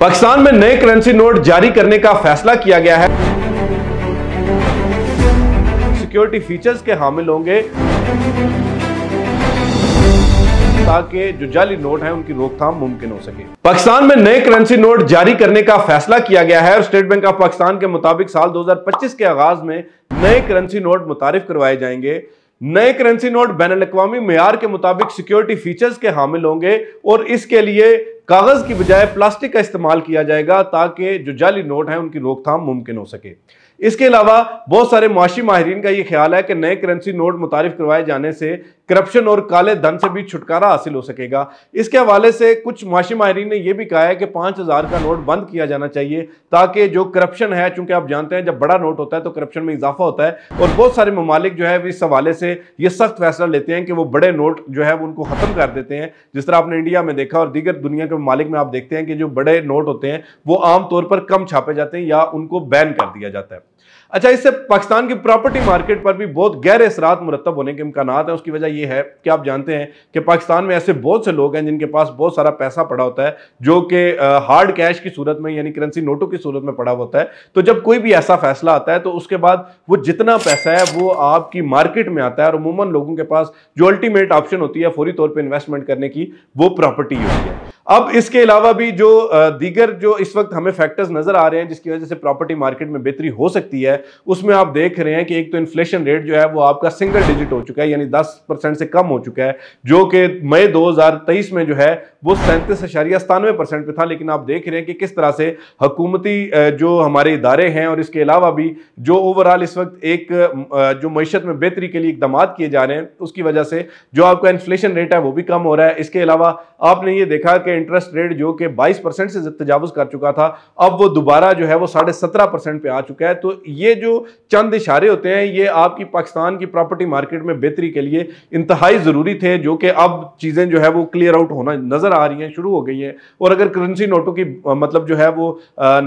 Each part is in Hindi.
पाकिस्तान में नए करेंसी नोट जारी करने का फैसला किया गया है सिक्योरिटी फीचर्स के हामिल होंगे ताकि जो जाली नोट है उनकी रोकथाम मुमकिन हो सके पाकिस्तान में नए करेंसी नोट जारी करने का फैसला किया गया है और स्टेट बैंक ऑफ पाकिस्तान के मुताबिक साल 2025 के आगाज में नए करेंसी नोट मुतारिफ करवाए जाएंगे नए करेंसी नोट बैन अवी मैार के मुताबिक सिक्योरिटी फीचर्स के हामिल होंगे और इसके लिए कागज की बजाय प्लास्टिक का इस्तेमाल किया जाएगा ताकि जो जाली नोट हैं उनकी रोकथाम मुमकिन हो सके इसके अलावा बहुत सारे मुआशी माहरीन का ये ख्याल है कि नए करेंसी नोट मुतारफ करवाए जाने से करप्शन और काले धन से भी छुटकारा हासिल हो सकेगा इसके हवाले से कुछ माशी माहरीन ने यह भी कहा है कि पाँच हज़ार का नोट बंद किया जाना चाहिए ताकि जो करप्शन है चूंकि आप जानते हैं जब बड़ा नोट होता है तो करप्शन में इजाफा होता है और बहुत सारे ममालिक जो है इस हवाले से ये सख्त फैसला लेते हैं कि वो बड़े नोट जो है उनको ख़त्म कर देते हैं जिस तरह आपने इंडिया में देखा और दीगर दुनिया के ममालिक में आप देखते हैं कि जो बड़े नोट होते हैं वो आमतौर पर कम छापे जाते हैं या उनको बैन कर दिया जाता है अच्छा इससे पाकिस्तान की प्रॉपर्टी मार्केट पर भी बहुत गैर असरात मुरतब होने के इम्कान है उसकी वजह यह है कि आप जानते हैं कि पाकिस्तान में ऐसे बहुत से लोग हैं जिनके पास बहुत सारा पैसा पड़ा होता है जो कि हार्ड कैश की सूरत में यानी करेंसी नोटों की सूरत में पड़ा होता है तो जब कोई भी ऐसा फैसला आता है तो उसके बाद वो जितना पैसा है वो आपकी मार्केट में आता है और अमूमन लोगों के पास जो अल्टीमेट ऑप्शन होती है फौरी तौर पर इन्वेस्टमेंट करने की वो प्रॉपर्टी होती है अब इसके अलावा भी जो दीगर जो इस वक्त हमें फैक्टर्स नजर आ रहे हैं जिसकी वजह से प्रॉपर्टी मार्केट में बेहतरी हो सकती है उसमें आप देख रहे हैं कि एक तो इन्फ्लेशन रेट जो है वो आपका सिंगल डिजिट हो चुका है यानी 10 परसेंट से कम हो चुका है जो कि मई 2023 में जो है वो सैंतीस अशारिया सतानवे परसेंट पे था लेकिन आप देख रहे हैं कि किस तरह से हकूमती जो हमारे इदारे हैं और इसके अलावा भी जो ओवरऑल इस वक्त एक जो मीशत में बेहतरी के लिए इकदाम किए जा रहे हैं उसकी वजह से जो आपका इन्फ्लेशन रेट है वो भी कम हो रहा है इसके अलावा आपने ये देखा कि इंटरेस्ट रेट जो कि 22 परसेंट से तजावज़ कर चुका था अब वो दोबारा जो है वो साढ़े सत्रह परसेंट पर आ चुका है तो ये जो चंद इशारे होते हैं ये आपकी पाकिस्तान की प्रॉपर्टी मार्केट में बेहतरी के लिए इंतहाई ज़रूरी थे जो कि अब चीज़ें जो है वो क्लियर आउट होना नज़र आ रही हैं शुरू हो गई हैं और अगर करेंसी नोटों की मतलब जो है वो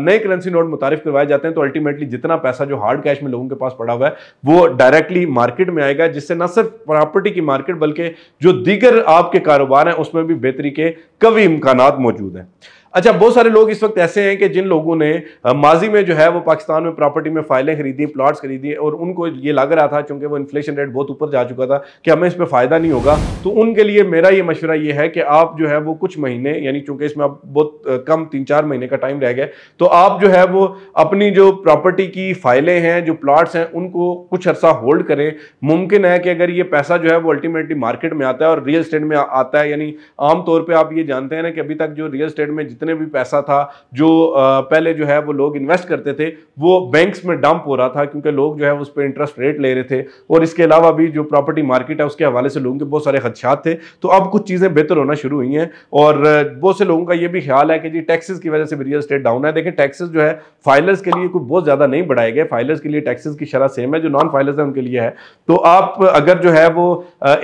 नए करेंसी नोट मुतारफ़ करवाए जाते हैं तो अल्टीमेटली जितना पैसा जो हार्ड कैश में लोगों के पास पड़ा हुआ है वो डायरेक्टली मार्केट में आएगा जिससे न सिर्फ प्रॉपर्टी की मार्केट बल्कि जो दीगर आपके कारोबार हैं उसमें भी बेहतरी के कवी इम्कान मौजूद हैं अच्छा बहुत सारे लोग इस वक्त ऐसे हैं कि जिन लोगों ने माजी में जो है वो पाकिस्तान में प्रॉपर्टी में फाइलें खरीदी प्लाट्स खरीदी और उनको ये लग रहा था चूंकि वो इन्फ्लेशन रेट बहुत ऊपर जा चुका था कि हमें इस पर फ़ायदा नहीं होगा तो उनके लिए मेरा ये मशवरा ये है कि आप जो है वो कुछ महीने यानी चूंकि इसमें अब बहुत कम तीन चार महीने का टाइम रह गया तो आप जो है वो अपनी जो प्रॉपर्टी की फाइलें हैं जो प्लाट्स हैं उनको कुछ अर्सा होल्ड करें मुमकिन है कि अगर ये पैसा जो है वो अल्टीमेटली मार्केट में आता है और रियल स्टेट में आता है यानी आमतौर पर आप ये जानते हैं ना कि अभी तक जो रियल स्टेट में जितने भी पैसा था जो पहले जो है वो लोग इन्वेस्ट करते थे वो बैंक्स में डंप हो रहा था क्योंकि लोग जो है उस पर इंटरेस्ट रेट ले रहे थे और इसके अलावा भी जो प्रॉपर्टी मार्केट है उसके हवाले से लोगों के बहुत सारे खदशात थे तो अब कुछ चीज़ें बेहतर होना शुरू हुई हैं और बहुत से लोगों का ये भी ख्याल है कि जी टैक्सेस की वजह से रियल स्टेट डाउन है देखें टैक्सेस जो है फाइलर्स के लिए कुछ बहुत ज़्यादा नहीं बढ़ाए गए फाइलर्स के लिए टैक्सेस की शरह सेम है जो नॉन फाइलर्स है उनके लिए है तो आप अगर जो है वो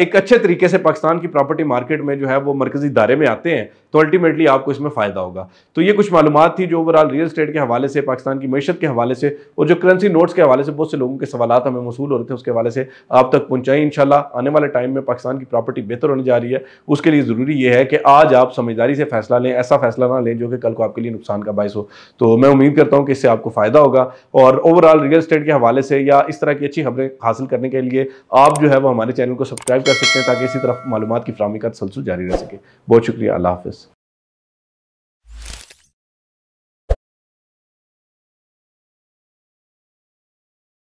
एक अच्छे तरीके से पाकिस्तान की प्रॉपर्टी मार्केट में जो है वो मरकजी दायरे में आते हैं तो अल्टीमेटली आपको इसमें फ़ायदा होगा तो ये कुछ मालूम थी जो ओवरऑल रियल स्टेट के हवाले से पाकिस्तान की मीशत के हवाले से और जो करेंसी नोट्स के हवाले से बहुत से लोगों के सवाल हमें मसूल हो रहे थे उसके हवाले से आप तक पहुँचाएँ इन आने वाले टाइम में पाकिस्तान की प्रॉपर्टी बेहतर होने जा रही है उसके लिए ज़रूरी यह है कि आज आप समझदारी से फैसला लें ऐसा फैसला ना लें जो कि कल को आपके लिए नुकसान का बायस हो तो मैं उम्मीद करता हूँ कि इससे आपको फ़ायदा होगा और ओवरऑल रियल स्टेट के हवाले से या इस तरह की अच्छी खबरें हासिल करने के लिए आप जो है वो हमारे चैनल को सब्सक्राइब कर सकते हैं ताकि इसी तरफ मालूम की फ्राहमी का तसलसल जारी रह सके बहुत शुक्रिया अल्लाह हाफ़